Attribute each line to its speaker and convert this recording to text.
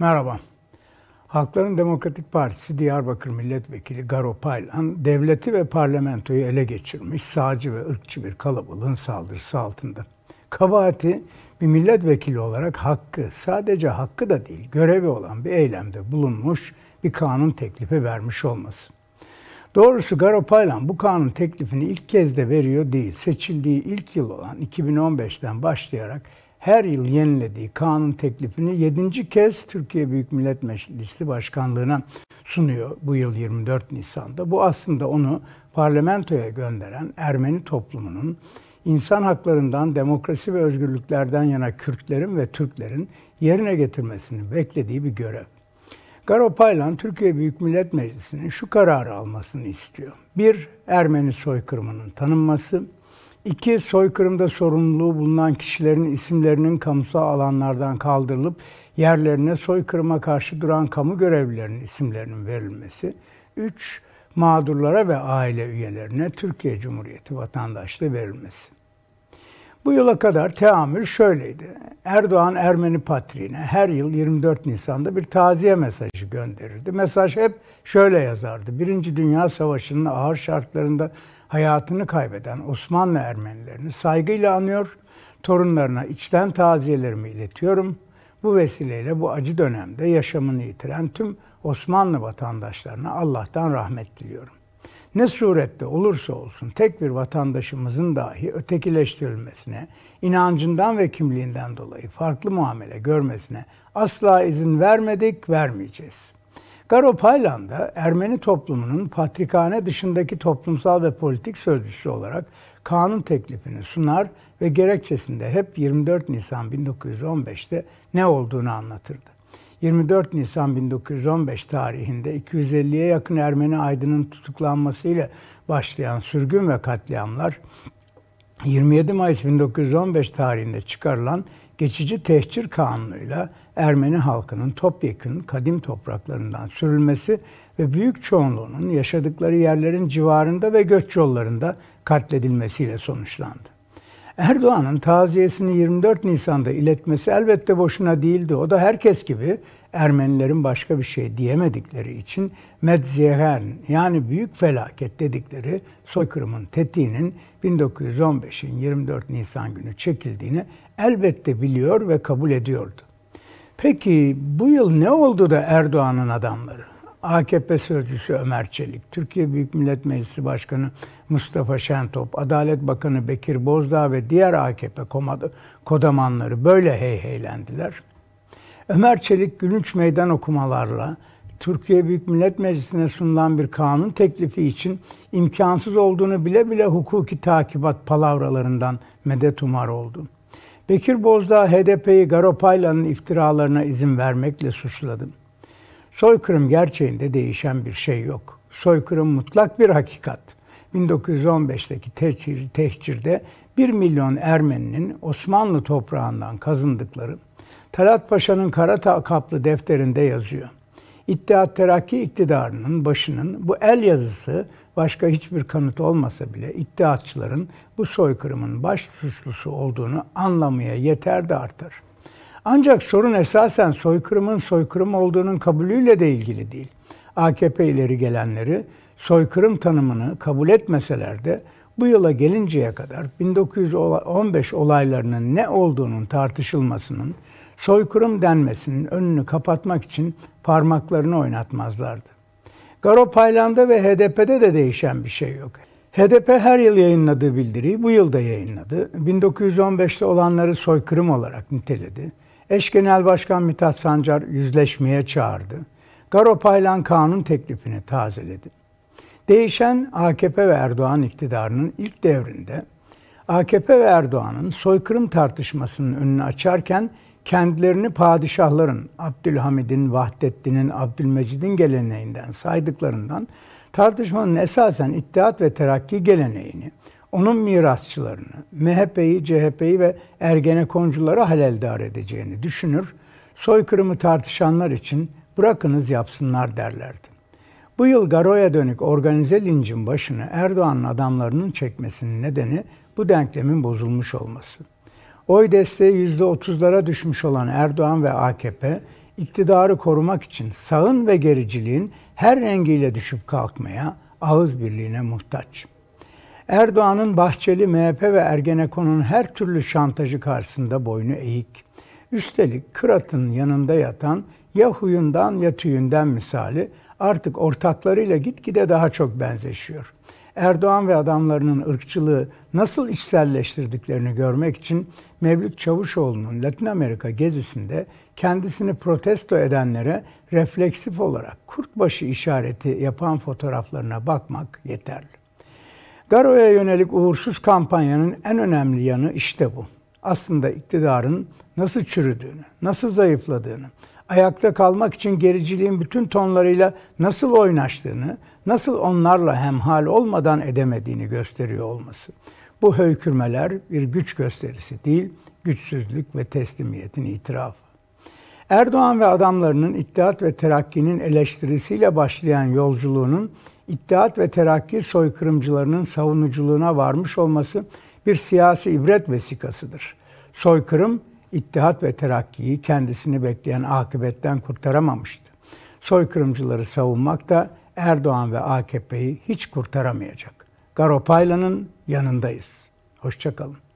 Speaker 1: Merhaba. Halkların Demokratik Partisi Diyarbakır Milletvekili Garo Paylan, devleti ve parlamentoyu ele geçirmiş sağcı ve ırkçı bir kalabalığın saldırısı altında. Kabahati bir milletvekili olarak hakkı, sadece hakkı da değil, görevi olan bir eylemde bulunmuş bir kanun teklifi vermiş olması. Doğrusu Garo Paylan bu kanun teklifini ilk kez de veriyor değil. Seçildiği ilk yıl olan 2015'ten başlayarak her yıl yenilediği kanun teklifini 7. kez Türkiye Büyük Millet Meclisi Başkanlığı'na sunuyor bu yıl 24 Nisan'da. Bu aslında onu parlamentoya gönderen Ermeni toplumunun insan haklarından, demokrasi ve özgürlüklerden yana Kürtlerin ve Türklerin yerine getirmesini beklediği bir görev. Garo Paylan, Türkiye Büyük Millet Meclisi'nin şu kararı almasını istiyor. Bir, Ermeni soykırımının tanınması. İki, soykırımda sorumluluğu bulunan kişilerin isimlerinin kamusal alanlardan kaldırılıp yerlerine soykırıma karşı duran kamu görevlilerinin isimlerinin verilmesi. Üç, mağdurlara ve aile üyelerine Türkiye Cumhuriyeti vatandaşlığı verilmesi. Bu yıla kadar teamül şöyleydi. Erdoğan Ermeni patriğine her yıl 24 Nisan'da bir taziye mesajı gönderirdi. Mesaj hep şöyle yazardı. Birinci Dünya Savaşı'nın ağır şartlarında hayatını kaybeden Osmanlı Ermenilerini saygıyla anıyor. Torunlarına içten taziyelerimi iletiyorum. Bu vesileyle bu acı dönemde yaşamını yitiren tüm Osmanlı vatandaşlarına Allah'tan rahmet diliyorum. Ne surette olursa olsun tek bir vatandaşımızın dahi ötekileştirilmesine, inancından ve kimliğinden dolayı farklı muamele görmesine asla izin vermedik, vermeyeceğiz.'' Garopaylan Ermeni toplumunun patrikhane dışındaki toplumsal ve politik sözcüsü olarak kanun teklifini sunar ve gerekçesinde hep 24 Nisan 1915'te ne olduğunu anlatırdı. 24 Nisan 1915 tarihinde 250'ye yakın Ermeni aydının tutuklanmasıyla başlayan sürgün ve katliamlar 27 Mayıs 1915 tarihinde çıkarılan geçici tehcir kanunuyla Ermeni halkının topyekün kadim topraklarından sürülmesi ve büyük çoğunluğunun yaşadıkları yerlerin civarında ve göç yollarında katledilmesiyle sonuçlandı. Erdoğan'ın taziyesini 24 Nisan'da iletmesi elbette boşuna değildi. O da herkes gibi Ermenilerin başka bir şey diyemedikleri için medzehen yani büyük felaket dedikleri soykırımın tetiğinin 1915'in 24 Nisan günü çekildiğini elbette biliyor ve kabul ediyordu. Peki bu yıl ne oldu da Erdoğan'ın adamları? AKP sözcüsü Ömer Çelik, Türkiye Büyük Millet Meclisi Başkanı Mustafa Şentop, Adalet Bakanı Bekir Bozdağ ve diğer AKP kodamanları böyle heyheylendiler. Ömer Çelik gülünç meydan okumalarla Türkiye Büyük Millet Meclisi'ne sunulan bir kanun teklifi için imkansız olduğunu bile bile hukuki takibat palavralarından medet umar oldu. Bekir Bozdağ HDP'yi Garopayla'nın iftiralarına izin vermekle suçladı. Soykırım gerçeğinde değişen bir şey yok. Soykırım mutlak bir hakikat. 1915'teki tehcir, tehcirde 1 milyon Ermeninin Osmanlı toprağından kazındıkları Talat Paşa'nın Karata kaplı defterinde yazıyor. İttihat Terakki iktidarının başının bu el yazısı başka hiçbir kanıt olmasa bile iddiatçıların bu soykırımın baş suçlusu olduğunu anlamaya yeter de artar. Ancak sorun esasen soykırımın soykırım olduğunun kabulüyle de ilgili değil. AKP ileri gelenleri soykırım tanımını kabul etmeseler de bu yıla gelinceye kadar 1915 olaylarının ne olduğunun tartışılmasının soykırım denmesinin önünü kapatmak için parmaklarını oynatmazlardı. Garopaylan'da ve HDP'de de değişen bir şey yok. HDP her yıl yayınladığı bildiriyi bu yıl da yayınladı. 1915'te olanları soykırım olarak niteledi. Eş Genel Başkan Mithat Sancar yüzleşmeye çağırdı. Garopaylan kanun teklifini tazeledi. Değişen AKP ve Erdoğan iktidarının ilk devrinde AKP ve Erdoğan'ın soykırım tartışmasının önünü açarken kendilerini padişahların, Abdülhamid'in, Vahdettin'in, Abdülmecid'in geleneğinden saydıklarından tartışmanın esasen İttihat ve Terakki geleneğini, onun mirasçılarını, MHP'yi, CHP'yi ve Ergenekoncuları haleldar edeceğini düşünür, soykırımı tartışanlar için bırakınız yapsınlar derlerdi. Bu yıl Garo'ya dönük organize lincin başını Erdoğan'ın adamlarının çekmesinin nedeni bu denklemin bozulmuş olması. Oy desteği yüzde otuzlara düşmüş olan Erdoğan ve AKP, iktidarı korumak için sağın ve gericiliğin her rengiyle düşüp kalkmaya, ağız birliğine muhtaç. Erdoğan'ın Bahçeli, MHP ve Ergenekon'un her türlü şantajı karşısında boynu eğik. Üstelik Kırat'ın yanında yatan ya huyundan ya tüyünden misali artık ortaklarıyla gitgide daha çok benzeşiyor. Erdoğan ve adamlarının ırkçılığı nasıl içselleştirdiklerini görmek için Mevlüt Çavuşoğlu'nun Latin Amerika gezisinde kendisini protesto edenlere refleksif olarak kurtbaşı işareti yapan fotoğraflarına bakmak yeterli. Garo'ya yönelik uğursuz kampanyanın en önemli yanı işte bu. Aslında iktidarın nasıl çürüdüğünü, nasıl zayıfladığını, ayakta kalmak için gericiliğin bütün tonlarıyla nasıl oynaştığını, nasıl onlarla hemhal olmadan edemediğini gösteriyor olması. Bu höykürmeler bir güç gösterisi değil, güçsüzlük ve teslimiyetin itirafı. Erdoğan ve adamlarının İttihat ve Terakki'nin eleştirisiyle başlayan yolculuğunun İttihat ve Terakki soykırımcılarının savunuculuğuna varmış olması bir siyasi ibret vesikasıdır. Soykırım İttihat ve Terakki'yi kendisini bekleyen akıbetten kurtaramamıştı. Soykırımcıları savunmak da Erdoğan ve AKP'yi hiç kurtaramayacak. Garopayla'nın yanındayız. Hoşçakalın.